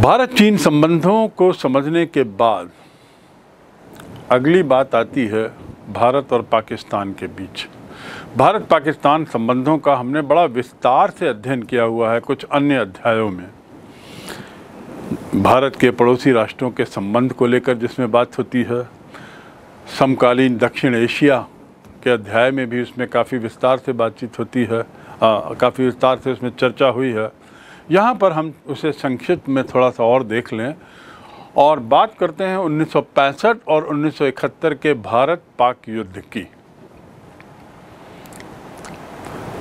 भारत चीन संबंधों को समझने के बाद अगली बात आती है भारत और पाकिस्तान के बीच भारत पाकिस्तान संबंधों का हमने बड़ा विस्तार से अध्ययन किया हुआ है कुछ अन्य अध्यायों में भारत के पड़ोसी राष्ट्रों के संबंध को लेकर जिसमें बात होती है समकालीन दक्षिण एशिया के अध्याय में भी उसमें काफ़ी विस्तार से बातचीत होती है काफ़ी विस्तार से उसमें चर्चा हुई है यहाँ पर हम उसे संक्षिप्त में थोड़ा सा और देख लें और बात करते हैं 1965 और 1971 के भारत पाक युद्ध की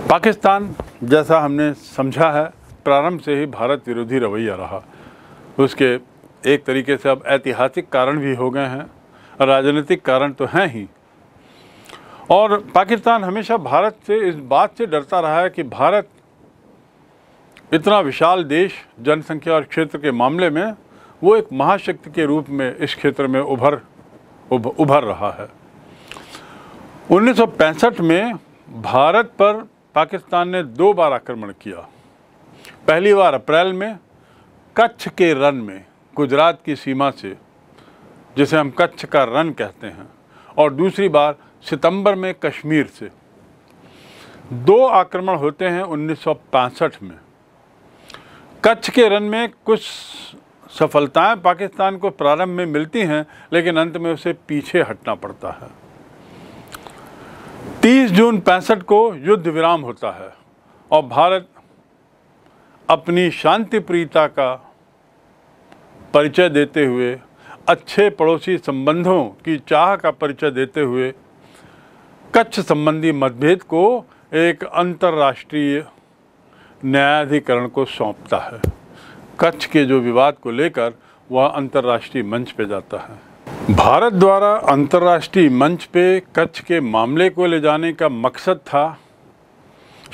पाकिस्तान जैसा हमने समझा है प्रारंभ से ही भारत विरोधी रवैया रहा उसके एक तरीके से अब ऐतिहासिक कारण भी हो गए हैं राजनीतिक कारण तो हैं ही और पाकिस्तान हमेशा भारत से इस बात से डरता रहा है कि भारत इतना विशाल देश जनसंख्या और क्षेत्र के मामले में वो एक महाशक्ति के रूप में इस क्षेत्र में उभर उभर रहा है 1965 में भारत पर पाकिस्तान ने दो बार आक्रमण किया पहली बार अप्रैल में कच्छ के रन में गुजरात की सीमा से जिसे हम कच्छ का रन कहते हैं और दूसरी बार सितंबर में कश्मीर से दो आक्रमण होते हैं 1965 में कच्छ के रन में कुछ सफलताएं पाकिस्तान को प्रारंभ में मिलती हैं लेकिन अंत में उसे पीछे हटना पड़ता है 30 जून पैंसठ को युद्ध विराम होता है और भारत अपनी शांतिप्रियता का परिचय देते हुए अच्छे पड़ोसी संबंधों की चाह का परिचय देते हुए कच्छ संबंधी मतभेद को एक अंतर्राष्ट्रीय न्यायाधिकरण को सौंपता है कच्छ के जो विवाद को लेकर वह अंतर्राष्ट्रीय मंच पे जाता है भारत द्वारा अंतर्राष्ट्रीय मंच पे कच्छ के मामले को ले जाने का मकसद था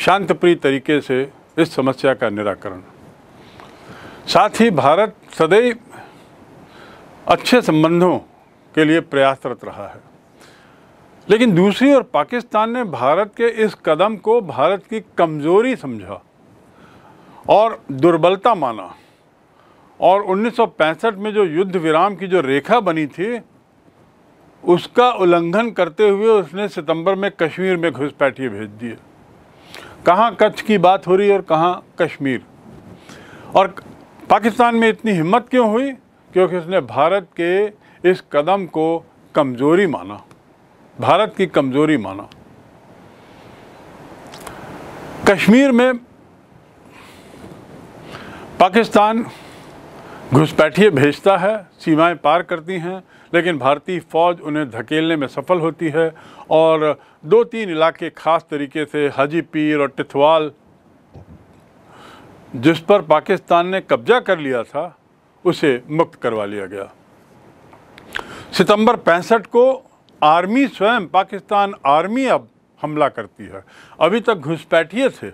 शांतप्रिय तरीके से इस समस्या का निराकरण साथ ही भारत सदैव अच्छे संबंधों के लिए प्रयासरत रहा है लेकिन दूसरी ओर पाकिस्तान ने भारत के इस कदम को भारत की कमज़ोरी समझा और दुर्बलता माना और 1965 में जो युद्ध विराम की जो रेखा बनी थी उसका उल्लंघन करते हुए उसने सितंबर में कश्मीर में घुसपैठिए भेज दिए कहाँ कच्छ की बात हो रही और कहाँ कश्मीर और पाकिस्तान में इतनी हिम्मत क्यों हुई क्योंकि उसने भारत के इस कदम को कमज़ोरी माना भारत की कमज़ोरी माना कश्मीर में पाकिस्तान घुसपैठिए भेजता है सीमाएं पार करती हैं लेकिन भारतीय फ़ौज उन्हें धकेलने में सफल होती है और दो तीन इलाके ख़ास तरीके से हाजी पीर और टिथवाल जिस पर पाकिस्तान ने कब्जा कर लिया था उसे मुक्त करवा लिया गया सितंबर पैंसठ को आर्मी स्वयं पाकिस्तान आर्मी अब हमला करती है अभी तक घुसपैठिए थे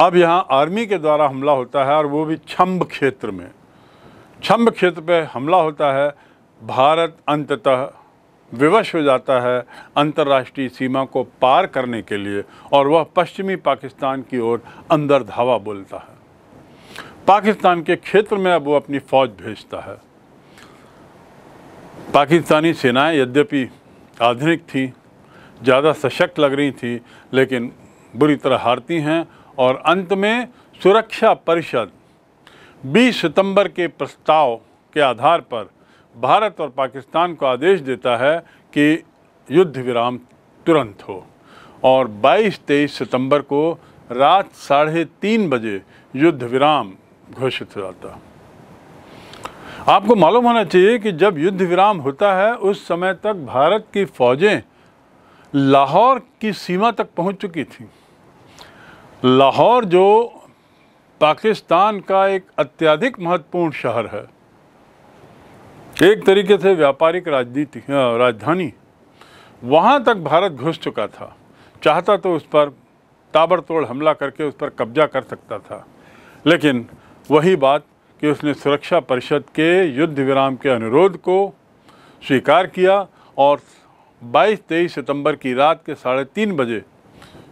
अब यहाँ आर्मी के द्वारा हमला होता है और वो भी छम्ब क्षेत्र में छम्ब क्षेत्र पे हमला होता है भारत अंततः विवश हो जाता है अंतर्राष्ट्रीय सीमा को पार करने के लिए और वह पश्चिमी पाकिस्तान की ओर अंदर धावा बोलता है पाकिस्तान के क्षेत्र में अब वो अपनी फौज भेजता है पाकिस्तानी सेनाएं यद्यपि आधुनिक थी ज़्यादा सशक्त लग रही थी लेकिन बुरी तरह हारती हैं और अंत में सुरक्षा परिषद 20 सितंबर के प्रस्ताव के आधार पर भारत और पाकिस्तान को आदेश देता है कि युद्ध विराम तुरंत हो और 22 तेईस सितंबर को रात साढ़े तीन बजे युद्ध विराम घोषित हो जाता आपको मालूम होना चाहिए कि जब युद्ध विराम होता है उस समय तक भारत की फ़ौजें लाहौर की सीमा तक पहुंच चुकी थीं लाहौर जो पाकिस्तान का एक अत्यधिक महत्वपूर्ण शहर है एक तरीके से व्यापारिक राजनीति राजधानी वहाँ तक भारत घुस चुका था चाहता तो उस पर ताबड़तोड़ हमला करके उस पर कब्जा कर सकता था लेकिन वही बात कि उसने सुरक्षा परिषद के युद्ध विराम के अनुरोध को स्वीकार किया और 22-23 सितंबर की रात के साढ़े तीन बजे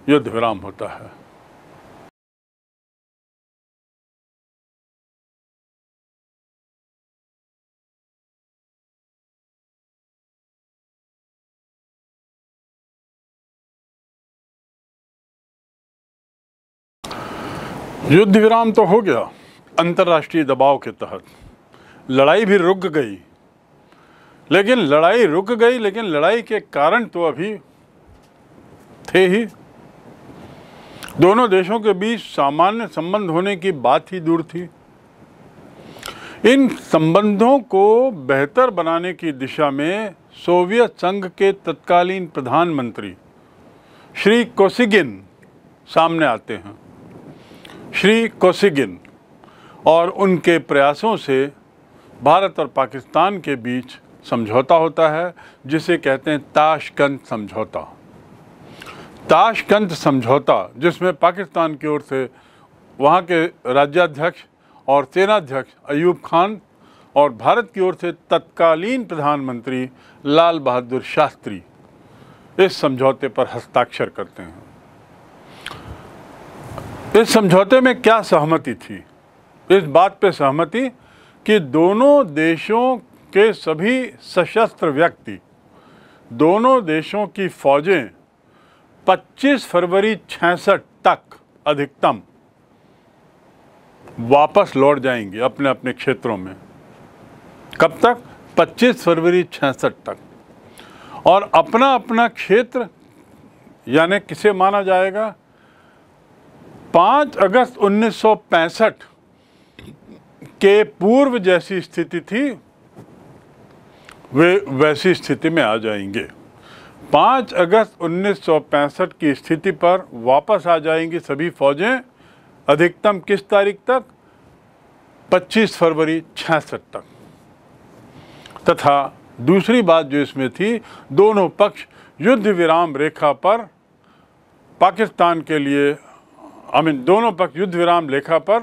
युद्ध विराम होता है युद्ध विराम तो हो गया अंतर्राष्ट्रीय दबाव के तहत लड़ाई भी रुक गई लेकिन लड़ाई रुक गई लेकिन लड़ाई के कारण तो अभी थे ही दोनों देशों के बीच सामान्य संबंध होने की बात ही दूर थी इन संबंधों को बेहतर बनाने की दिशा में सोवियत संघ के तत्कालीन प्रधानमंत्री श्री कोसिगिन सामने आते हैं श्री कोसिगिन और उनके प्रयासों से भारत और पाकिस्तान के बीच समझौता होता है जिसे कहते हैं ताशकंद समझौता ताशकंद समझौता जिसमें पाकिस्तान की ओर से वहाँ के राज्याध्यक्ष और सेनाध्यक्ष अयूब खान और भारत की ओर से तत्कालीन प्रधानमंत्री लाल बहादुर शास्त्री इस समझौते पर हस्ताक्षर करते हैं इस समझौते में क्या सहमति थी इस बात पे सहमति कि दोनों देशों के सभी सशस्त्र व्यक्ति दोनों देशों की फौजें 25 फरवरी छसठ तक अधिकतम वापस लौट जाएंगे अपने अपने क्षेत्रों में कब तक 25 फरवरी छियासठ तक और अपना अपना क्षेत्र यानी किसे माना जाएगा पाँच अगस्त 1965 के पूर्व जैसी स्थिति थी वे वैसी स्थिति में आ जाएंगे पाँच अगस्त 1965 की स्थिति पर वापस आ जाएंगी सभी फौजें अधिकतम किस तारीख तक 25 फरवरी छियासठ तक तथा दूसरी बात जो इसमें थी दोनों पक्ष युद्ध विराम रेखा पर पाकिस्तान के लिए हम इन दोनों पक्ष युद्ध विराम लेखा पर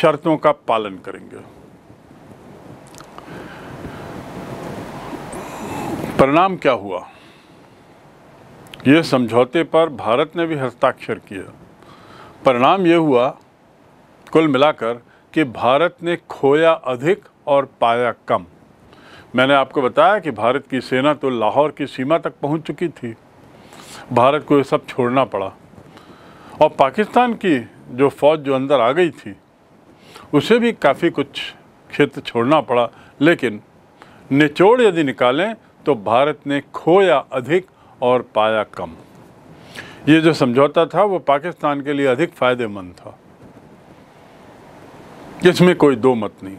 शर्तों का पालन करेंगे परिणाम क्या हुआ ये समझौते पर भारत ने भी हस्ताक्षर किया परिणाम ये हुआ कुल मिलाकर कि भारत ने खोया अधिक और पाया कम मैंने आपको बताया कि भारत की सेना तो लाहौर की सीमा तक पहुंच चुकी थी भारत को ये सब छोड़ना पड़ा और पाकिस्तान की जो फौज जो अंदर आ गई थी उसे भी काफ़ी कुछ क्षेत्र छोड़ना पड़ा लेकिन निचोड़ यदि निकालें तो भारत ने खोया अधिक और पाया कम ये जो समझौता था वो पाकिस्तान के लिए अधिक फायदेमंद था इसमें कोई दो मत नहीं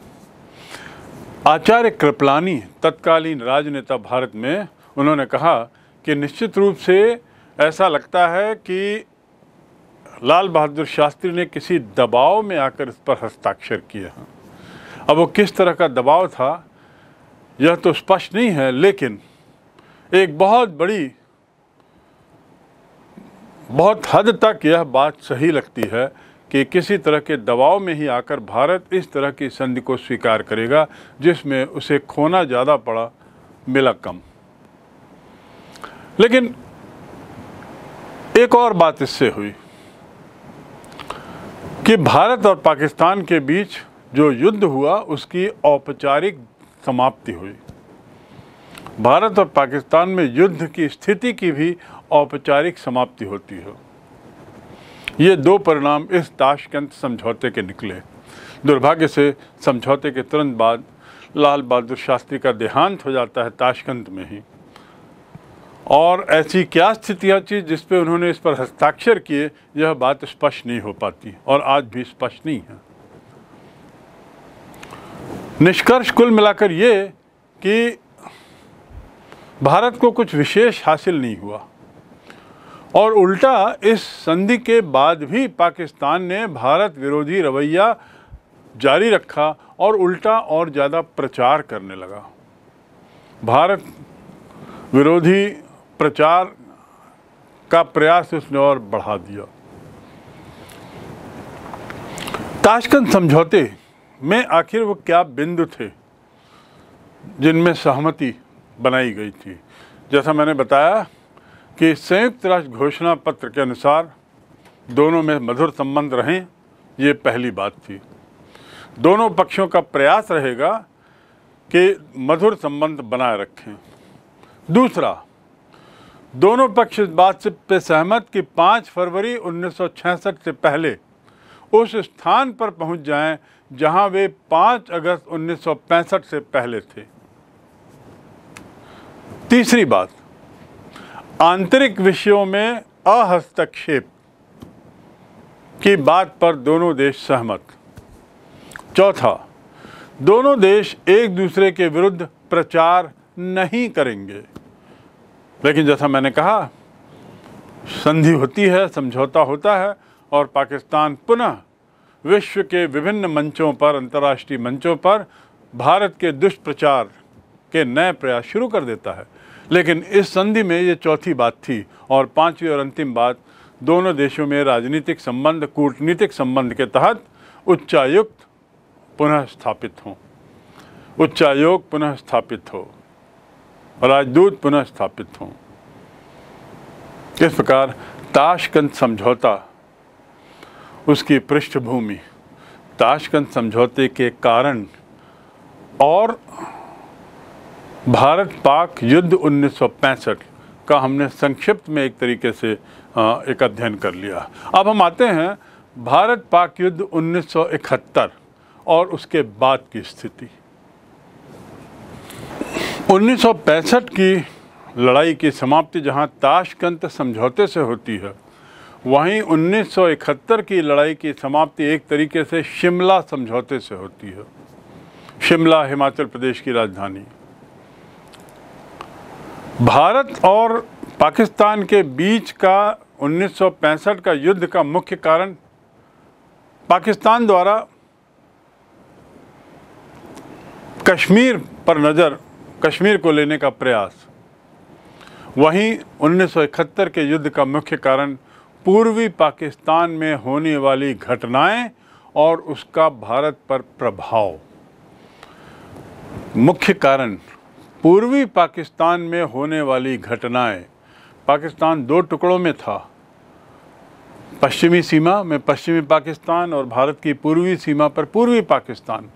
आचार्य कृपलानी तत्कालीन राजनेता भारत में उन्होंने कहा कि निश्चित रूप से ऐसा लगता है कि लाल बहादुर शास्त्री ने किसी दबाव में आकर इस पर हस्ताक्षर किए हैं अब वो किस तरह का दबाव था यह तो स्पष्ट नहीं है लेकिन एक बहुत बड़ी बहुत हद तक यह बात सही लगती है कि किसी तरह के दबाव में ही आकर भारत इस तरह की संधि को स्वीकार करेगा जिसमें उसे खोना ज़्यादा पड़ा मिला कम लेकिन एक और बात इससे हुई कि भारत और पाकिस्तान के बीच जो युद्ध हुआ उसकी औपचारिक समाप्ति हुई भारत और पाकिस्तान में युद्ध की स्थिति की भी औपचारिक समाप्ति होती है ये दो परिणाम इस ताशकंद समझौते के निकले दुर्भाग्य से समझौते के तुरंत बाद लाल बहादुर शास्त्री का देहांत हो जाता है ताशकंद में ही और ऐसी क्या स्थितियाँ थी जिस पे उन्होंने इस पर हस्ताक्षर किए यह बात स्पष्ट नहीं हो पाती और आज भी स्पष्ट नहीं है निष्कर्ष कुल मिलाकर ये कि भारत को कुछ विशेष हासिल नहीं हुआ और उल्टा इस संधि के बाद भी पाकिस्तान ने भारत विरोधी रवैया जारी रखा और उल्टा और ज़्यादा प्रचार करने लगा भारत विरोधी प्रचार का प्रयास उसने और बढ़ा दिया ताशकंद समझौते में आखिर वो क्या बिंदु थे जिनमें सहमति बनाई गई थी जैसा मैंने बताया कि संयुक्त राष्ट्र घोषणा पत्र के अनुसार दोनों में मधुर संबंध रहें ये पहली बात थी दोनों पक्षों का प्रयास रहेगा कि मधुर संबंध बनाए रखें दूसरा दोनों पक्ष इस बात से पे सहमत कि 5 फरवरी 1966 से पहले उस स्थान पर पहुंच जाएं जहां वे 5 अगस्त 1965 से पहले थे तीसरी बात आंतरिक विषयों में अहस्तक्षेप की बात पर दोनों देश सहमत चौथा दोनों देश एक दूसरे के विरुद्ध प्रचार नहीं करेंगे लेकिन जैसा मैंने कहा संधि होती है समझौता होता है और पाकिस्तान पुनः विश्व के विभिन्न मंचों पर अंतर्राष्ट्रीय मंचों पर भारत के दुष्प्रचार के नए प्रयास शुरू कर देता है लेकिन इस संधि में ये चौथी बात थी और पांचवी और अंतिम बात दोनों देशों में राजनीतिक संबंध कूटनीतिक संबंध के तहत उच्चायुक्त पुनः स्थापित हों उच्चायोग पुनः स्थापित हो और आज दूध पुनः स्थापित हों इस प्रकार ताशकंद समझौता उसकी पृष्ठभूमि ताशकंद समझौते के कारण और भारत पाक युद्ध 1965 का हमने संक्षिप्त में एक तरीके से एक अध्ययन कर लिया अब हम आते हैं भारत पाक युद्ध 1971 और उसके बाद की स्थिति उन्नीस की लड़ाई की समाप्ति जहां ताशकंत समझौते से होती है वहीं 1971 की लड़ाई की समाप्ति एक तरीके से शिमला समझौते से होती है शिमला हिमाचल प्रदेश की राजधानी भारत और पाकिस्तान के बीच का 1965 का युद्ध का मुख्य कारण पाकिस्तान द्वारा कश्मीर पर नज़र कश्मीर को लेने का प्रयास वहीं उन्नीस के युद्ध का मुख्य कारण पूर्वी पाकिस्तान में होने वाली घटनाएं और उसका भारत पर प्रभाव मुख्य कारण पूर्वी पाकिस्तान में होने वाली घटनाएं पाकिस्तान दो टुकड़ों में था पश्चिमी सीमा में पश्चिमी पाकिस्तान और भारत की पूर्वी सीमा पर पूर्वी पाकिस्तान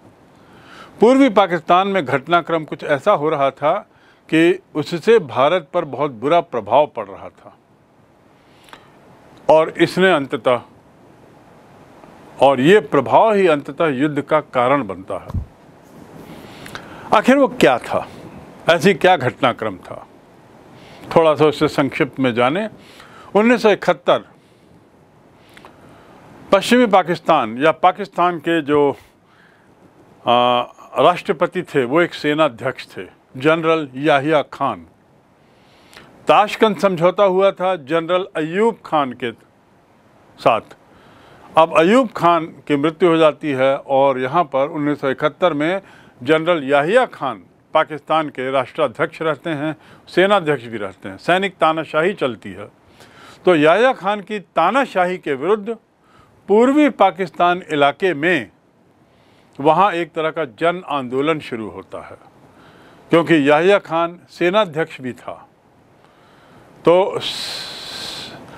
पूर्वी पाकिस्तान में घटनाक्रम कुछ ऐसा हो रहा था कि उससे भारत पर बहुत बुरा प्रभाव पड़ रहा था और इसने अंततः और ये प्रभाव ही अंततः युद्ध का कारण बनता है आखिर वो क्या था ऐसी क्या घटनाक्रम था थोड़ा सा उससे संक्षिप्त में जाने उन्नीस पश्चिमी पाकिस्तान या पाकिस्तान के जो आ, राष्ट्रपति थे वो एक सेनाध्यक्ष थे जनरल याहिया खान ताशकंद समझौता हुआ था जनरल अयूब खान के साथ अब अयूब खान की मृत्यु हो जाती है और यहाँ पर 1971 में जनरल याहिया खान पाकिस्तान के राष्ट्राध्यक्ष रहते हैं सेनाध्यक्ष भी रहते हैं सैनिक तानाशाही चलती है तो याहिया खान की तानाशाही के विरुद्ध पूर्वी पाकिस्तान इलाके में वहाँ एक तरह का जन आंदोलन शुरू होता है क्योंकि याहिया खान सेनाध्यक्ष भी था तो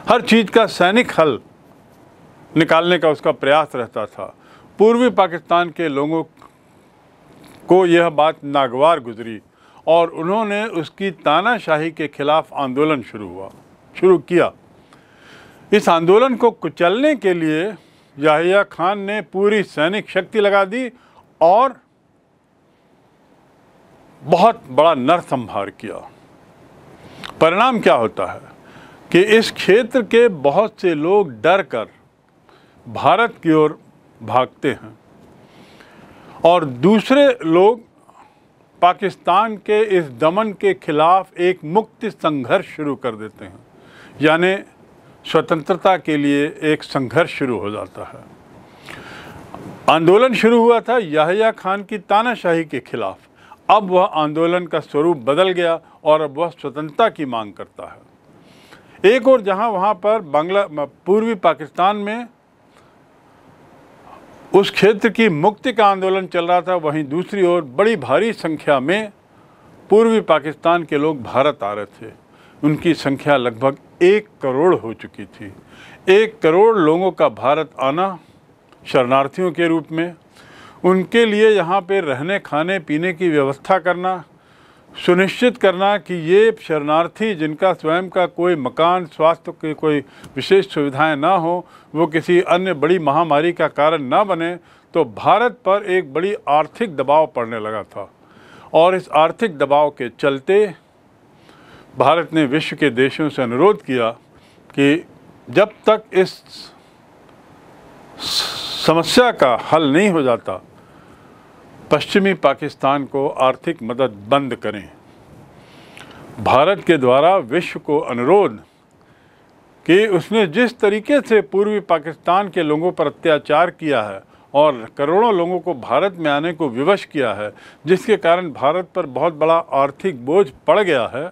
हर चीज़ का सैनिक हल निकालने का उसका प्रयास रहता था पूर्वी पाकिस्तान के लोगों को यह बात नागवार गुजरी और उन्होंने उसकी तानाशाही के खिलाफ आंदोलन शुरू हुआ शुरू किया इस आंदोलन को कुचलने के लिए याहिया खान ने पूरी सैनिक शक्ति लगा दी और बहुत बड़ा नरसंहार किया परिणाम क्या होता है कि इस क्षेत्र के बहुत से लोग डर कर भारत की ओर भागते हैं और दूसरे लोग पाकिस्तान के इस दमन के खिलाफ एक मुक्त संघर्ष शुरू कर देते हैं यानी स्वतंत्रता के लिए एक संघर्ष शुरू हो जाता है आंदोलन शुरू हुआ था याहिया खान की तानाशाही के खिलाफ अब वह आंदोलन का स्वरूप बदल गया और अब वह स्वतंत्रता की मांग करता है एक और जहां वहां पर बांग्ला पूर्वी पाकिस्तान में उस क्षेत्र की मुक्ति का आंदोलन चल रहा था वहीं दूसरी ओर बड़ी भारी संख्या में पूर्वी पाकिस्तान के लोग भारत आ रहे थे उनकी संख्या लगभग एक करोड़ हो चुकी थी एक करोड़ लोगों का भारत आना शरणार्थियों के रूप में उनके लिए यहाँ पर रहने खाने पीने की व्यवस्था करना सुनिश्चित करना कि ये शरणार्थी जिनका स्वयं का कोई मकान स्वास्थ्य की कोई विशेष सुविधाएं ना हो वो किसी अन्य बड़ी महामारी का कारण ना बने तो भारत पर एक बड़ी आर्थिक दबाव पड़ने लगा था और इस आर्थिक दबाव के चलते भारत ने विश्व के देशों से अनुरोध किया कि जब तक इस समस्या का हल नहीं हो जाता पश्चिमी पाकिस्तान को आर्थिक मदद बंद करें भारत के द्वारा विश्व को अनुरोध कि उसने जिस तरीके से पूर्वी पाकिस्तान के लोगों पर अत्याचार किया है और करोड़ों लोगों को भारत में आने को विवश किया है जिसके कारण भारत पर बहुत बड़ा आर्थिक बोझ पड़ गया है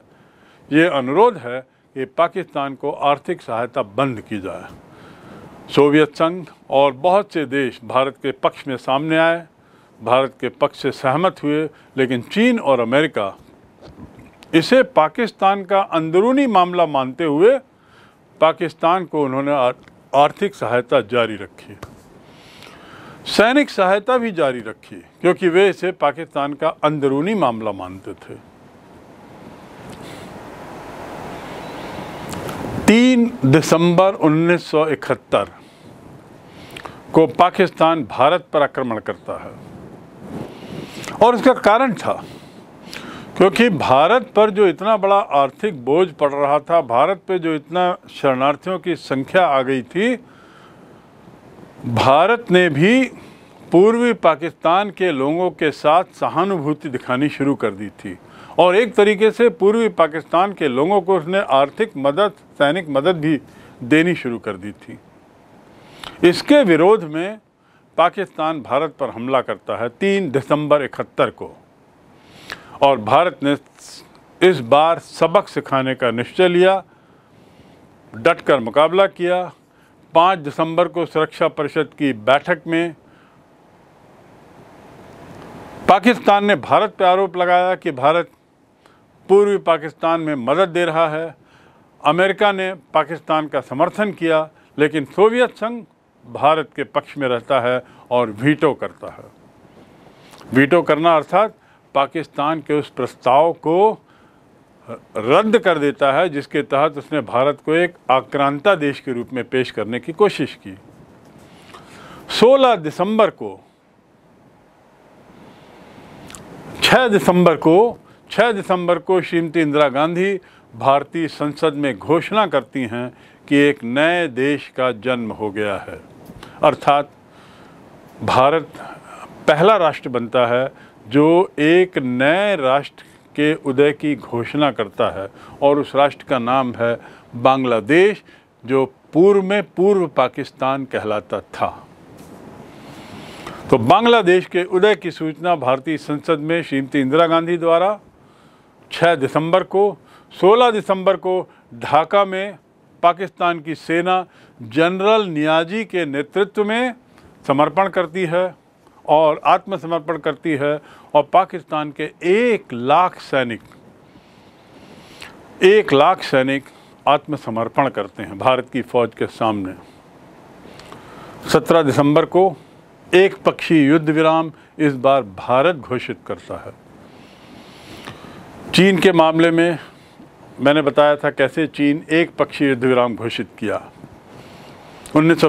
ये अनुरोध है कि पाकिस्तान को आर्थिक सहायता बंद की जाए सोवियत संघ और बहुत से देश भारत के पक्ष में सामने आए भारत के पक्ष से सहमत हुए लेकिन चीन और अमेरिका इसे पाकिस्तान का अंदरूनी मामला मानते हुए पाकिस्तान को उन्होंने आर्थिक सहायता जारी रखी सैनिक सहायता भी जारी रखी क्योंकि वे इसे पाकिस्तान का अंदरूनी मामला मानते थे तीन दिसंबर 1971 को पाकिस्तान भारत पर आक्रमण करता है और इसका कारण था क्योंकि भारत पर जो इतना बड़ा आर्थिक बोझ पड़ रहा था भारत पे जो इतना शरणार्थियों की संख्या आ गई थी भारत ने भी पूर्वी पाकिस्तान के लोगों के साथ सहानुभूति दिखानी शुरू कर दी थी और एक तरीके से पूर्वी पाकिस्तान के लोगों को उसने आर्थिक मदद सैनिक मदद भी देनी शुरू कर दी थी इसके विरोध में पाकिस्तान भारत पर हमला करता है तीन दिसंबर इकहत्तर को और भारत ने इस बार सबक सिखाने का निश्चय लिया डट कर मुकाबला किया पाँच दिसंबर को सुरक्षा परिषद की बैठक में पाकिस्तान ने भारत पर आरोप लगाया कि भारत पूर्वी पाकिस्तान में मदद दे रहा है अमेरिका ने पाकिस्तान का समर्थन किया लेकिन सोवियत संघ भारत के पक्ष में रहता है और वीटो करता है वीटो करना अर्थात पाकिस्तान के उस प्रस्ताव को रद्द कर देता है जिसके तहत उसने भारत को एक आक्रांता देश के रूप में पेश करने की कोशिश की 16 दिसंबर को 6 दिसंबर को छः दिसंबर को श्रीमती इंदिरा गांधी भारतीय संसद में घोषणा करती हैं कि एक नए देश का जन्म हो गया है अर्थात भारत पहला राष्ट्र बनता है जो एक नए राष्ट्र के उदय की घोषणा करता है और उस राष्ट्र का नाम है बांग्लादेश जो पूर्व में पूर्व पाकिस्तान कहलाता था तो बांग्लादेश के उदय की सूचना भारतीय संसद में श्रीमती इंदिरा गांधी द्वारा 6 दिसंबर को 16 दिसंबर को ढाका में पाकिस्तान की सेना जनरल नियाजी के नेतृत्व में समर्पण करती है और आत्मसमर्पण करती है और पाकिस्तान के एक लाख सैनिक एक लाख सैनिक आत्मसमर्पण करते हैं भारत की फौज के सामने 17 दिसंबर को एक पक्षी युद्ध विराम इस बार भारत घोषित करता है चीन के मामले में मैंने बताया था कैसे चीन एक पक्षी युद्ध विराम घोषित किया उन्नीस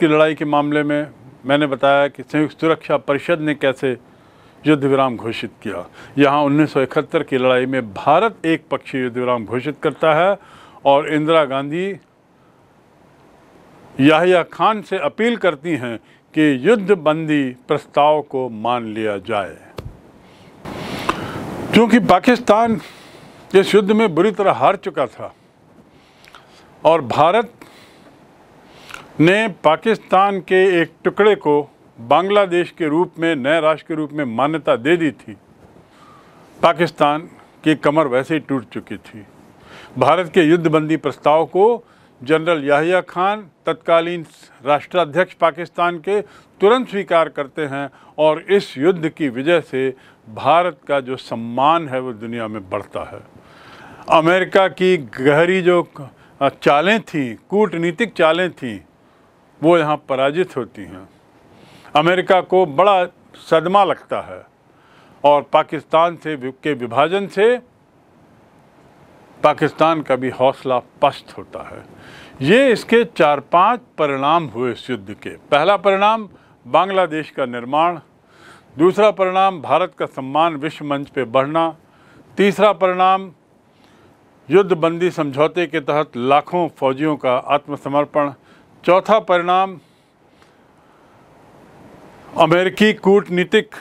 की लड़ाई के मामले में मैंने बताया कि संयुक्त सुरक्षा परिषद ने कैसे युद्ध विराम घोषित किया यहाँ उन्नीस की लड़ाई में भारत एक पक्षी युद्ध विराम घोषित करता है और इंदिरा गांधी याहिया खान से अपील करती हैं कि युद्धबंदी प्रस्ताव को मान लिया जाए क्योंकि पाकिस्तान इस युद्ध में बुरी तरह हार चुका था और भारत ने पाकिस्तान के एक टुकड़े को बांग्लादेश के रूप में नए राष्ट्र के रूप में मान्यता दे दी थी पाकिस्तान की कमर वैसे ही टूट चुकी थी भारत के युद्धबंदी प्रस्ताव को जनरल याहिया खान तत्कालीन राष्ट्राध्यक्ष पाकिस्तान के तुरंत स्वीकार करते हैं और इस युद्ध की वजह से भारत का जो सम्मान है वो दुनिया में बढ़ता है अमेरिका की गहरी जो चालें थी कूटनीतिक चालें थी वो यहाँ पराजित होती हैं अमेरिका को बड़ा सदमा लगता है और पाकिस्तान से के विभाजन से पाकिस्तान का भी हौसला पस्त होता है ये इसके चार पांच परिणाम हुए इस युद्ध के पहला परिणाम बांग्लादेश का निर्माण दूसरा परिणाम भारत का सम्मान विश्व मंच पर बढ़ना तीसरा परिणाम युद्धबंदी समझौते के तहत लाखों फौजियों का आत्मसमर्पण चौथा परिणाम अमेरिकी कूटनीतिक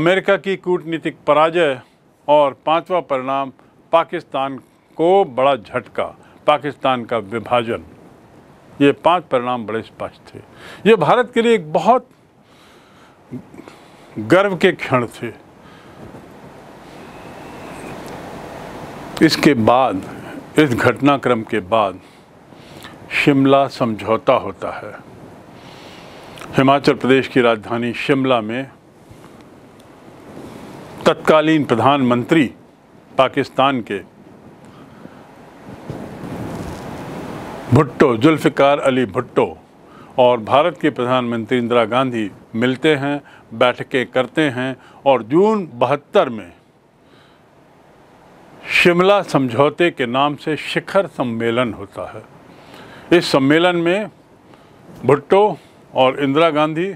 अमेरिका की कूटनीतिक पराजय और पांचवा परिणाम पाकिस्तान को बड़ा झटका पाकिस्तान का विभाजन ये पांच परिणाम बड़े स्पष्ट थे ये भारत के लिए एक बहुत गर्व के क्षण थे इसके बाद इस घटनाक्रम के बाद शिमला समझौता होता है हिमाचल प्रदेश की राजधानी शिमला में तत्कालीन प्रधानमंत्री पाकिस्तान के भुट्टो जुल्फ़िकार अली भुट्टो और भारत के प्रधानमंत्री इंदिरा गांधी मिलते हैं बैठकें करते हैं और जून बहत्तर में शिमला समझौते के नाम से शिखर सम्मेलन होता है इस सम्मेलन में भुट्टो और इंदिरा गांधी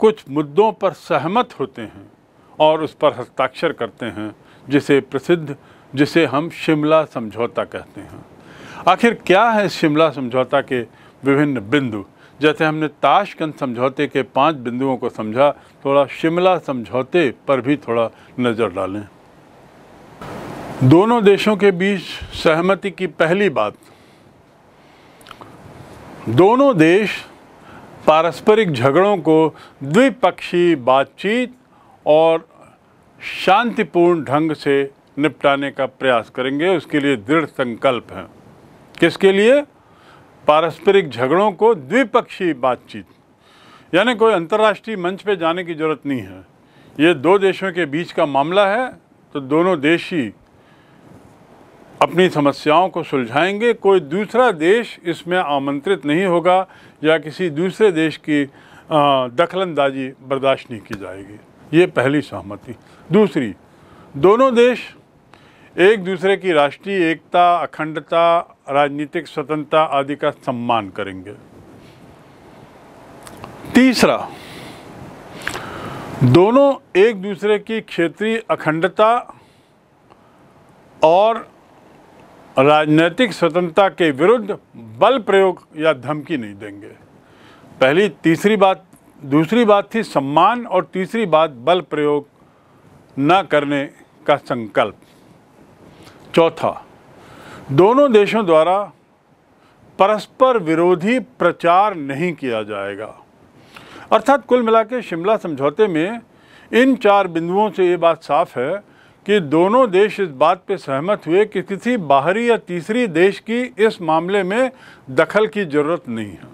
कुछ मुद्दों पर सहमत होते हैं और उस पर हस्ताक्षर करते हैं जिसे प्रसिद्ध जिसे हम शिमला समझौता कहते हैं आखिर क्या है शिमला समझौता के विभिन्न बिंदु जैसे हमने ताशकंद समझौते के पांच बिंदुओं को समझा थोड़ा शिमला समझौते पर भी थोड़ा नज़र डालें दोनों देशों के बीच सहमति की पहली बात दोनों देश पारस्परिक झगड़ों को द्विपक्षीय बातचीत और शांतिपूर्ण ढंग से निपटाने का प्रयास करेंगे उसके लिए दृढ़ संकल्प है किसके लिए पारस्परिक झगड़ों को द्विपक्षीय बातचीत यानी कोई अंतर्राष्ट्रीय मंच पे जाने की ज़रूरत नहीं है ये दो देशों के बीच का मामला है तो दोनों देश ही अपनी समस्याओं को सुलझाएंगे कोई दूसरा देश इसमें आमंत्रित नहीं होगा या किसी दूसरे देश की दखलंदाजी बर्दाश्त नहीं की जाएगी ये पहली सहमति दूसरी दोनों देश एक दूसरे की राष्ट्रीय एकता अखंडता राजनीतिक स्वतंत्रता आदि का सम्मान करेंगे तीसरा दोनों एक दूसरे की क्षेत्रीय अखंडता और राजनीतिक स्वतंत्रता के विरुद्ध बल प्रयोग या धमकी नहीं देंगे पहली तीसरी बात दूसरी बात थी सम्मान और तीसरी बात बल प्रयोग न करने का संकल्प चौथा दोनों देशों द्वारा परस्पर विरोधी प्रचार नहीं किया जाएगा अर्थात कुल मिला के शिमला समझौते में इन चार बिंदुओं से ये बात साफ है कि दोनों देश इस बात पर सहमत हुए कि किसी बाहरी या तीसरी देश की इस मामले में दखल की ज़रूरत नहीं है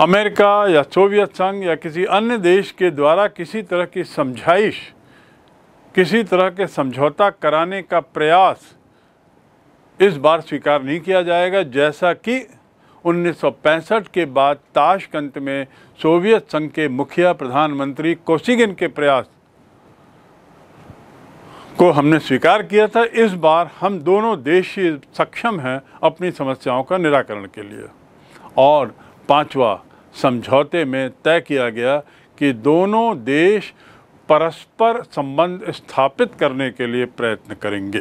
अमेरिका या सोवियत संघ या किसी अन्य देश के द्वारा किसी तरह की समझाइश किसी तरह के समझौता कराने का प्रयास इस बार स्वीकार नहीं किया जाएगा जैसा कि 1965 के बाद ताशकंत में सोवियत संघ के मुखिया प्रधानमंत्री कोसिगिन के प्रयास को हमने स्वीकार किया था इस बार हम दोनों देश ही सक्षम हैं अपनी समस्याओं का निराकरण के लिए और पांचवा समझौते में तय किया गया कि दोनों देश परस्पर संबंध स्थापित करने के लिए प्रयत्न करेंगे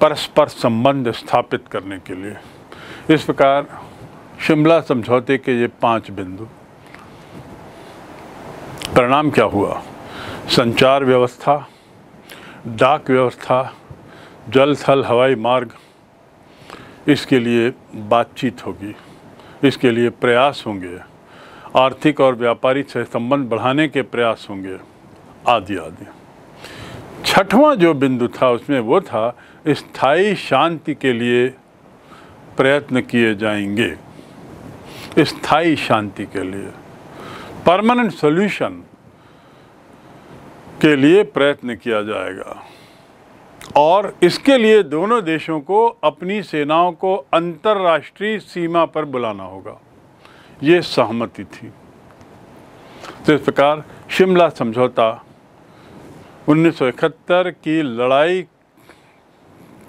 परस्पर संबंध स्थापित करने के लिए इस प्रकार शिमला समझौते के ये पांच बिंदु परिणाम क्या हुआ संचार व्यवस्था डाक व्यवस्था जल थल हवाई मार्ग इसके लिए बातचीत होगी इसके लिए प्रयास होंगे आर्थिक और व्यापारिक से संबंध बढ़ाने के प्रयास होंगे आदि आदि छठवां जो बिंदु था उसमें वो था स्थाई शांति के लिए प्रयत्न किए जाएंगे स्थाई शांति के लिए परमानेंट सॉल्यूशन के लिए प्रयत्न किया जाएगा और इसके लिए दोनों देशों को अपनी सेनाओं को अंतर्राष्ट्रीय सीमा पर बुलाना होगा ये सहमति थी तो इस प्रकार शिमला समझौता 1971 की लड़ाई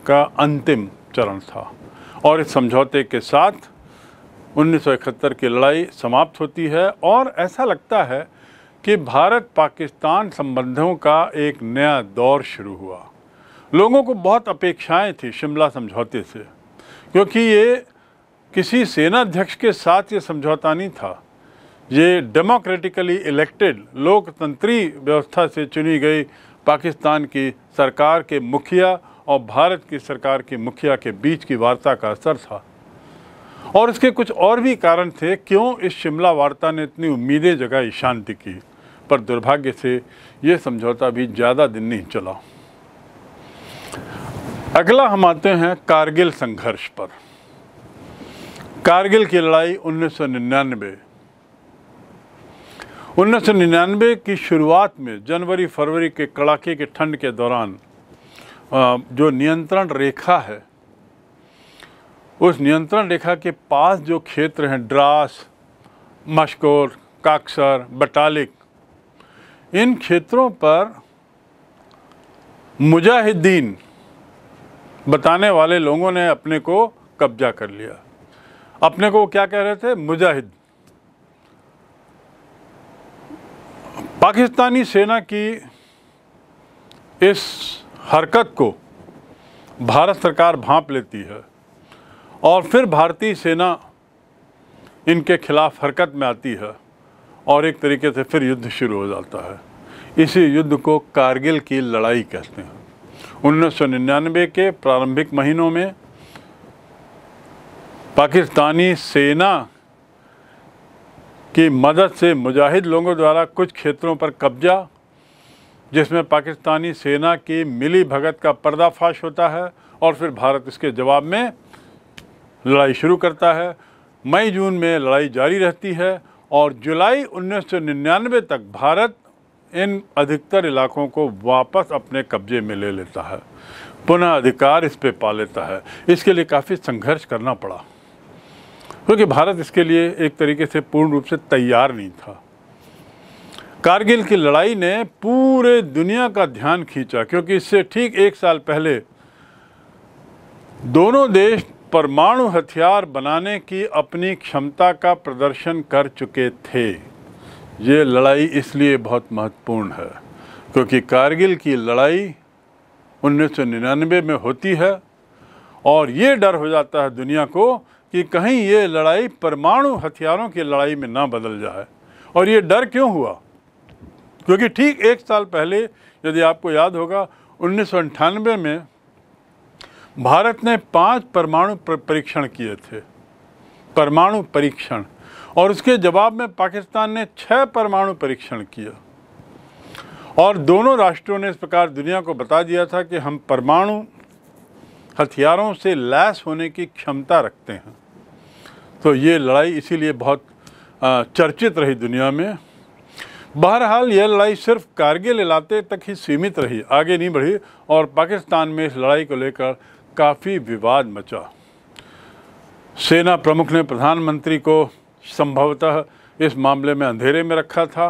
का अंतिम चरण था और इस समझौते के साथ 1971 की लड़ाई समाप्त होती है और ऐसा लगता है कि भारत पाकिस्तान संबंधों का एक नया दौर शुरू हुआ लोगों को बहुत अपेक्षाएं थी शिमला समझौते से क्योंकि ये किसी सेनाध्यक्ष के साथ ये समझौता नहीं था ये डेमोक्रेटिकली इलेक्टेड लोकतंत्री व्यवस्था से चुनी गई पाकिस्तान की सरकार के मुखिया और भारत की सरकार के मुखिया के बीच की वार्ता का असर था और इसके कुछ और भी कारण थे क्यों इस शिमला वार्ता ने इतनी उम्मीदें जगाई शांति की पर दुर्भाग्य से ये समझौता भी ज़्यादा दिन नहीं चला अगला हम आते हैं कारगिल संघर्ष पर कारगिल की लड़ाई उन्नीस उन्नीस सौ निन्यानवे की शुरुआत में जनवरी फरवरी के कड़ाके के ठंड के दौरान जो नियंत्रण रेखा है उस नियंत्रण रेखा के पास जो क्षेत्र हैं ड्रास मशकोर काक्सर बटालिक इन क्षेत्रों पर मुजाहिदीन बताने वाले लोगों ने अपने को कब्जा कर लिया अपने को क्या कह रहे थे मुजाहिद पाकिस्तानी सेना की इस हरकत को भारत सरकार भांप लेती है और फिर भारतीय सेना इनके खिलाफ हरकत में आती है और एक तरीके से फिर युद्ध शुरू हो जाता है इसी युद्ध को कारगिल की लड़ाई कहते हैं उन्नीस के प्रारंभिक महीनों में पाकिस्तानी सेना की मदद से मुजाहिद लोगों द्वारा कुछ क्षेत्रों पर कब्जा जिसमें पाकिस्तानी सेना की मिली भगत का पर्दाफाश होता है और फिर भारत इसके जवाब में लड़ाई शुरू करता है मई जून में लड़ाई जारी रहती है और जुलाई 1999 तक भारत इन अधिकतर इलाकों को वापस अपने कब्जे में ले लेता है पुनः अधिकार इस पर पा लेता है इसके लिए काफ़ी संघर्ष करना पड़ा क्योंकि भारत इसके लिए एक तरीके से पूर्ण रूप से तैयार नहीं था कारगिल की लड़ाई ने पूरे दुनिया का ध्यान खींचा क्योंकि इससे ठीक एक साल पहले दोनों देश परमाणु हथियार बनाने की अपनी क्षमता का प्रदर्शन कर चुके थे ये लड़ाई इसलिए बहुत महत्वपूर्ण है क्योंकि कारगिल की लड़ाई 1999 में होती है और ये डर हो जाता है दुनिया को कि कहीं ये लड़ाई परमाणु हथियारों की लड़ाई में ना बदल जाए और ये डर क्यों हुआ क्योंकि ठीक एक साल पहले यदि आपको याद होगा उन्नीस में भारत ने पांच परमाणु परीक्षण किए थे परमाणु परीक्षण और उसके जवाब में पाकिस्तान ने छः परमाणु परीक्षण किया और दोनों राष्ट्रों ने इस प्रकार दुनिया को बता दिया था कि हम परमाणु हथियारों से लैस होने की क्षमता रखते हैं तो ये लड़ाई इसीलिए बहुत चर्चित रही दुनिया में बहरहाल यह लड़ाई सिर्फ कारगिल इलाके तक ही सीमित रही आगे नहीं बढ़ी और पाकिस्तान में इस लड़ाई को लेकर काफ़ी विवाद मचा सेना प्रमुख ने प्रधानमंत्री को संभवतः इस मामले में अंधेरे में रखा था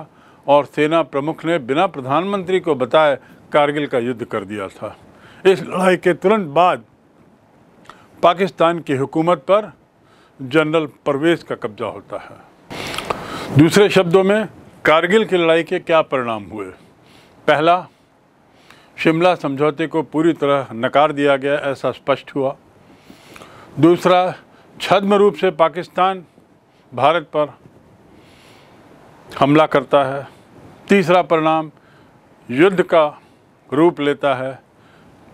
और सेना प्रमुख ने बिना प्रधानमंत्री को बताए कारगिल का युद्ध कर दिया था इस लड़ाई के तुरंत बाद पाकिस्तान की हुकूमत पर जनरल परवेज का कब्जा होता है दूसरे शब्दों में कारगिल की लड़ाई के क्या परिणाम हुए पहला शिमला समझौते को पूरी तरह नकार दिया गया ऐसा स्पष्ट हुआ दूसरा छद्म रूप से पाकिस्तान भारत पर हमला करता है तीसरा परिणाम युद्ध का रूप लेता है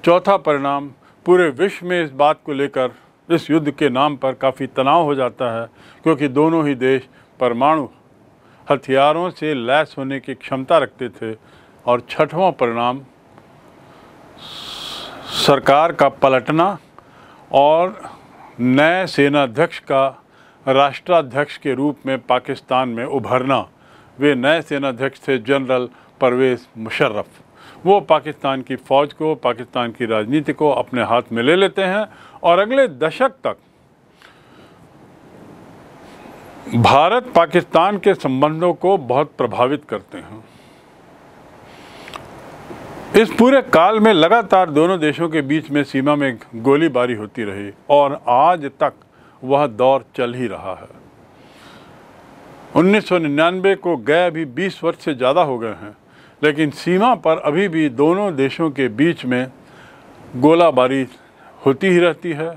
चौथा परिणाम पूरे विश्व में इस बात को लेकर इस युद्ध के नाम पर काफ़ी तनाव हो जाता है क्योंकि दोनों ही देश परमाणु हथियारों से लैस होने की क्षमता रखते थे और छठवां परिणाम सरकार का पलटना और नए सेनाध्यक्ष का राष्ट्राध्यक्ष के रूप में पाकिस्तान में उभरना वे नए सेनाध्यक्ष थे जनरल परवेज़ मुशर्रफ़ वो पाकिस्तान की फ़ौज को पाकिस्तान की राजनीति को अपने हाथ में ले लेते हैं और अगले दशक तक भारत पाकिस्तान के संबंधों को बहुत प्रभावित करते हैं इस पूरे काल में लगातार दोनों देशों के बीच में सीमा में गोलीबारी होती रही और आज तक वह दौर चल ही रहा है 1999 को गए अभी 20 वर्ष से ज़्यादा हो गए हैं लेकिन सीमा पर अभी भी दोनों देशों के बीच में गोलाबारी होती ही रहती है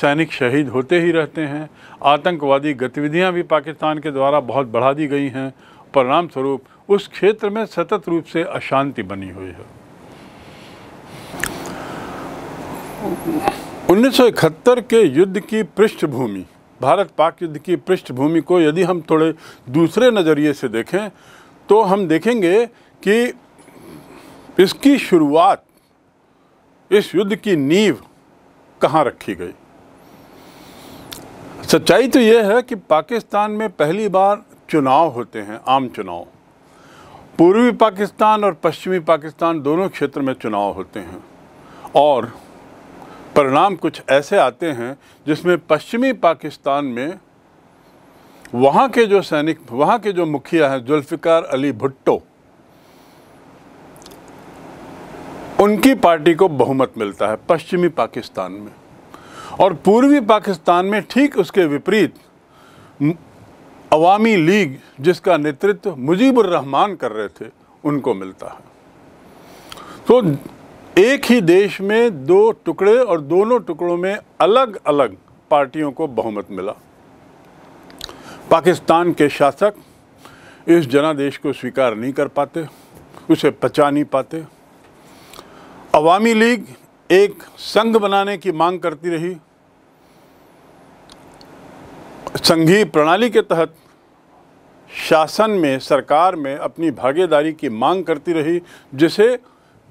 सैनिक शहीद होते ही रहते हैं आतंकवादी गतिविधियां भी पाकिस्तान के द्वारा बहुत बढ़ा दी गई हैं परिणाम स्वरूप उस क्षेत्र में सतत रूप से अशांति बनी हुई है उन्नीस के युद्ध की पृष्ठभूमि भारत पाक युद्ध की पृष्ठभूमि को यदि हम थोड़े दूसरे नज़रिए से देखें तो हम देखेंगे कि इसकी शुरुआत इस युद्ध की नींव कहाँ रखी गई सच्चाई तो यह है कि पाकिस्तान में पहली बार चुनाव होते हैं आम चुनाव पूर्वी पाकिस्तान और पश्चिमी पाकिस्तान दोनों क्षेत्र में चुनाव होते हैं और परिणाम कुछ ऐसे आते हैं जिसमें पश्चिमी पाकिस्तान में वहाँ के जो सैनिक वहाँ के जो मुखिया हैं जुल्फ़िकार अली भुट्टो उनकी पार्टी को बहुमत मिलता है पश्चिमी पाकिस्तान में और पूर्वी पाकिस्तान में ठीक उसके विपरीत अवामी लीग जिसका नेतृत्व मुजीबुर रहमान कर रहे थे उनको मिलता है तो एक ही देश में दो टुकड़े और दोनों टुकड़ों में अलग अलग पार्टियों को बहुमत मिला पाकिस्तान के शासक इस जनादेश को स्वीकार नहीं कर पाते उसे पचा नहीं पाते अवामी लीग एक संघ बनाने की मांग करती रही संघीय प्रणाली के तहत शासन में सरकार में अपनी भागीदारी की मांग करती रही जिसे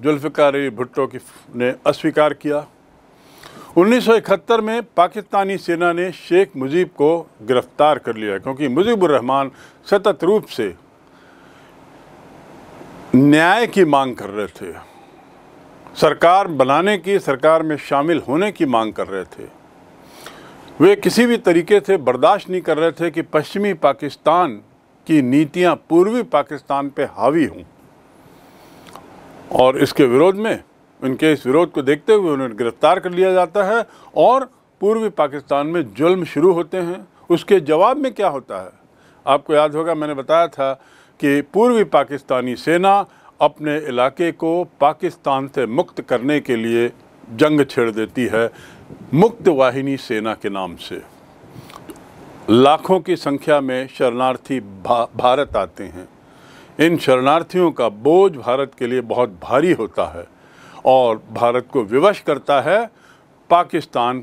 जुल्फ़िकार अली भुट्टो की ने अस्वीकार किया 1971 में पाकिस्तानी सेना ने शेख मुजीब को गिरफ्तार कर लिया क्योंकि मुजीबुररहमान सतत रूप से न्याय की मांग कर रहे थे सरकार बनाने की सरकार में शामिल होने की मांग कर रहे थे वे किसी भी तरीके से बर्दाश्त नहीं कर रहे थे कि पश्चिमी पाकिस्तान की नीतियां पूर्वी पाकिस्तान पे हावी हों और इसके विरोध में उनके इस विरोध को देखते हुए उन्हें गिरफ्तार कर लिया जाता है और पूर्वी पाकिस्तान में जुल्म शुरू होते हैं उसके जवाब में क्या होता है आपको याद होगा मैंने बताया था कि पूर्वी पाकिस्तानी सेना अपने इलाके को पाकिस्तान से मुक्त करने के लिए जंग छेड़ देती है मुक्त वाहिनी सेना के नाम से लाखों की संख्या में शरणार्थी भा, भारत आते हैं इन शरणार्थियों का बोझ भारत के लिए बहुत भारी होता है और भारत को विवश करता है पाकिस्तान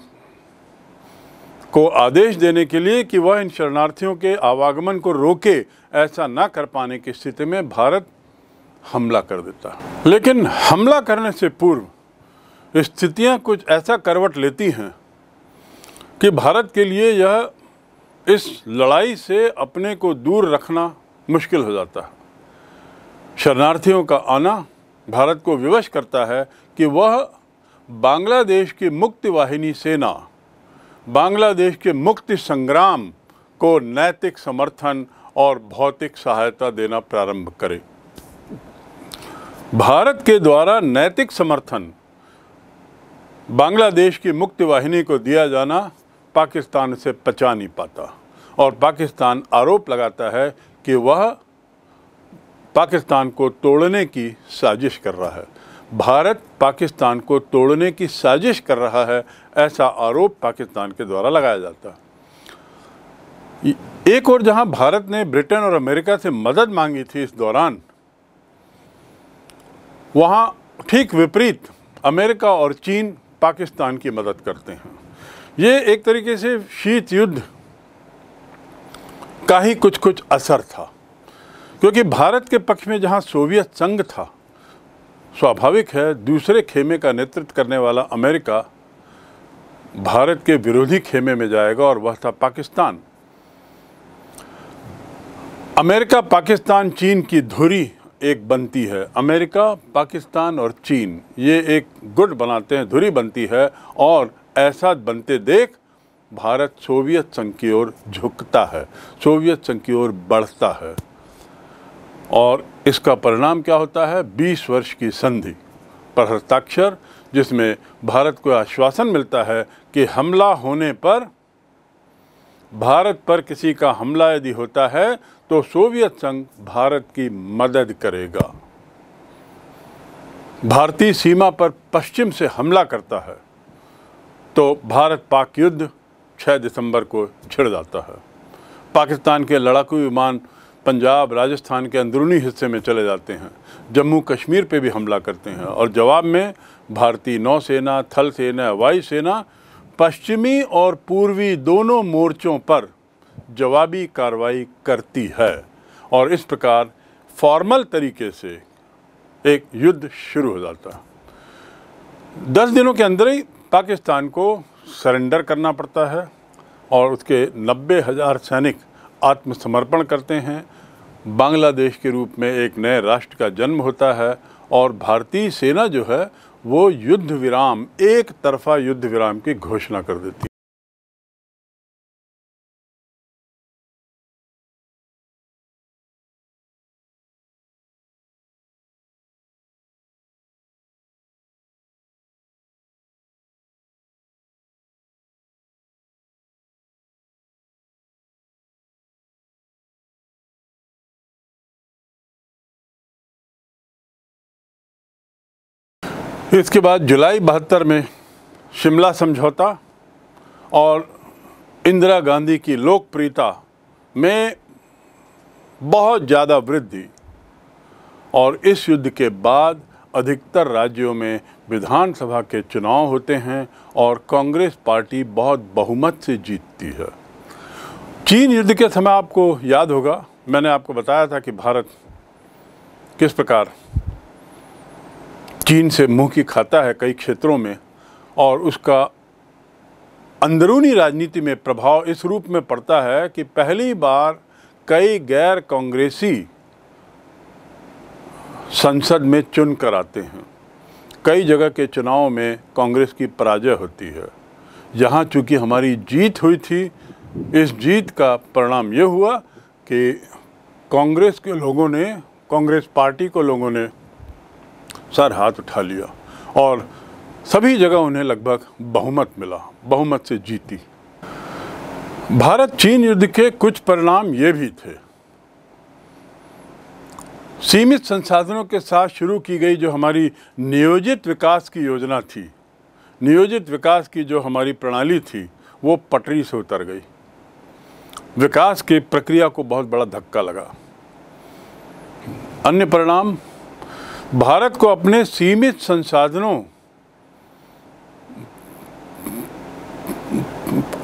को आदेश देने के लिए कि वह इन शरणार्थियों के आवागमन को रोके ऐसा ना कर पाने की स्थिति में भारत हमला कर देता है लेकिन हमला करने से पूर्व स्थितियां कुछ ऐसा करवट लेती हैं कि भारत के लिए यह इस लड़ाई से अपने को दूर रखना मुश्किल हो जाता है शरणार्थियों का आना भारत को विवश करता है कि वह बांग्लादेश की मुक्ति वाहिनी सेना बांग्लादेश के मुक्ति संग्राम को नैतिक समर्थन और भौतिक सहायता देना प्रारंभ करें भारत के द्वारा नैतिक समर्थन बांग्लादेश की मुक्ति वाहिनी को दिया जाना पाकिस्तान से पचा नहीं पाता और पाकिस्तान आरोप लगाता है कि वह पाकिस्तान को तोड़ने की साजिश कर रहा है भारत पाकिस्तान को तोड़ने की साजिश कर रहा है ऐसा आरोप पाकिस्तान के द्वारा लगाया जाता है एक और जहां भारत ने ब्रिटेन और अमेरिका से मदद मांगी थी इस दौरान वहाँ ठीक विपरीत अमेरिका और चीन पाकिस्तान की मदद करते हैं ये एक तरीके से शीत युद्ध का ही कुछ कुछ असर था क्योंकि भारत के पक्ष में जहाँ सोवियत संघ था स्वाभाविक है दूसरे खेमे का नेतृत्व करने वाला अमेरिका भारत के विरोधी खेमे में जाएगा और वह था पाकिस्तान अमेरिका पाकिस्तान चीन की धुरी एक बनती है अमेरिका पाकिस्तान और चीन ये एक गुट बनाते हैं धुरी बनती है और ऐसा बनते देख भारत सोवियत संघ की ओर झुकता है सोवियत संघ की ओर बढ़ता है और इसका परिणाम क्या होता है 20 वर्ष की संधि पर हस्ताक्षर जिसमें भारत को आश्वासन मिलता है कि हमला होने पर भारत पर किसी का हमला यदि होता है तो सोवियत संघ भारत की मदद करेगा भारतीय सीमा पर पश्चिम से हमला करता है तो भारत पाक युद्ध 6 दिसंबर को छिड़ जाता है पाकिस्तान के लड़ाकू विमान पंजाब राजस्थान के अंदरूनी हिस्से में चले जाते हैं जम्मू कश्मीर पे भी हमला करते हैं और जवाब में भारतीय नौसेना थल सेना वायुसेना पश्चिमी और पूर्वी दोनों मोर्चों पर जवाबी कार्रवाई करती है और इस प्रकार फॉर्मल तरीके से एक युद्ध शुरू हो जाता दस दिनों के अंदर ही पाकिस्तान को सरेंडर करना पड़ता है और उसके नब्बे हज़ार सैनिक आत्मसमर्पण करते हैं बांग्लादेश के रूप में एक नए राष्ट्र का जन्म होता है और भारतीय सेना जो है वो युद्ध विराम एक तरफा युद्ध विराम की घोषणा कर देती है इसके बाद जुलाई बहत्तर में शिमला समझौता और इंदिरा गांधी की लोकप्रियता में बहुत ज़्यादा वृद्धि और इस युद्ध के बाद अधिकतर राज्यों में विधानसभा के चुनाव होते हैं और कांग्रेस पार्टी बहुत बहुमत से जीतती है चीन युद्ध के समय आपको याद होगा मैंने आपको बताया था कि भारत किस प्रकार चीन से मुंह की खाता है कई क्षेत्रों में और उसका अंदरूनी राजनीति में प्रभाव इस रूप में पड़ता है कि पहली बार कई गैर कांग्रेसी संसद में चुन कर आते हैं कई जगह के चुनाव में कांग्रेस की पराजय होती है जहाँ चूंकि हमारी जीत हुई थी इस जीत का परिणाम ये हुआ कि कांग्रेस के लोगों ने कांग्रेस पार्टी को लोगों ने सर हाथ उठा लिया और सभी जगह उन्हें लगभग बहुमत मिला बहुमत से जीती भारत चीन युद्ध के कुछ परिणाम ये भी थे सीमित संसाधनों के साथ शुरू की गई जो हमारी नियोजित विकास की योजना थी नियोजित विकास की जो हमारी प्रणाली थी वो पटरी से उतर गई विकास के प्रक्रिया को बहुत बड़ा धक्का लगा अन्य परिणाम भारत को अपने सीमित संसाधनों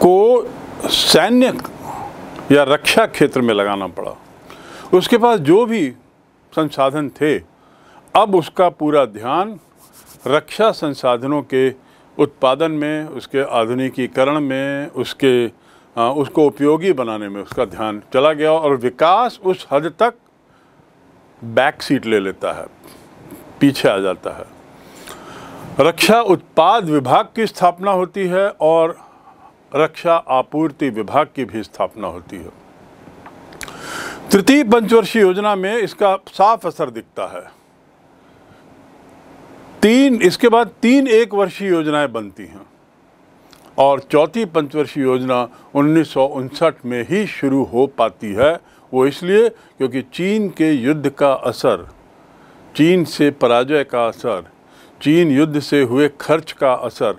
को सैन्य या रक्षा क्षेत्र में लगाना पड़ा उसके पास जो भी संसाधन थे अब उसका पूरा ध्यान रक्षा संसाधनों के उत्पादन में उसके आधुनिकीकरण में उसके आ, उसको उपयोगी बनाने में उसका ध्यान चला गया और विकास उस हद तक बैक सीट ले लेता है पीछे आ जाता है रक्षा उत्पाद विभाग की स्थापना होती है और रक्षा आपूर्ति विभाग की भी स्थापना होती है तृतीय पंचवर्षीय योजना में इसका साफ असर दिखता है तीन इसके बाद तीन एक वर्षीय योजनाएं बनती हैं और चौथी पंचवर्षीय योजना उन्नीस में ही शुरू हो पाती है वो इसलिए क्योंकि चीन के युद्ध का असर चीन से पराजय का असर चीन युद्ध से हुए खर्च का असर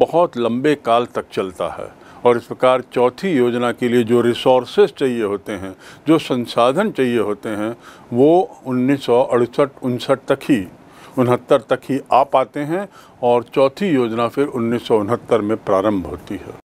बहुत लंबे काल तक चलता है और इस प्रकार चौथी योजना के लिए जो रिसोर्सेज चाहिए होते हैं जो संसाधन चाहिए होते हैं वो उन्नीस सौ अड़सठ उनसठ तक ही उनहत्तर तक ही आ पाते हैं और चौथी योजना फिर उन्नीस में प्रारंभ होती है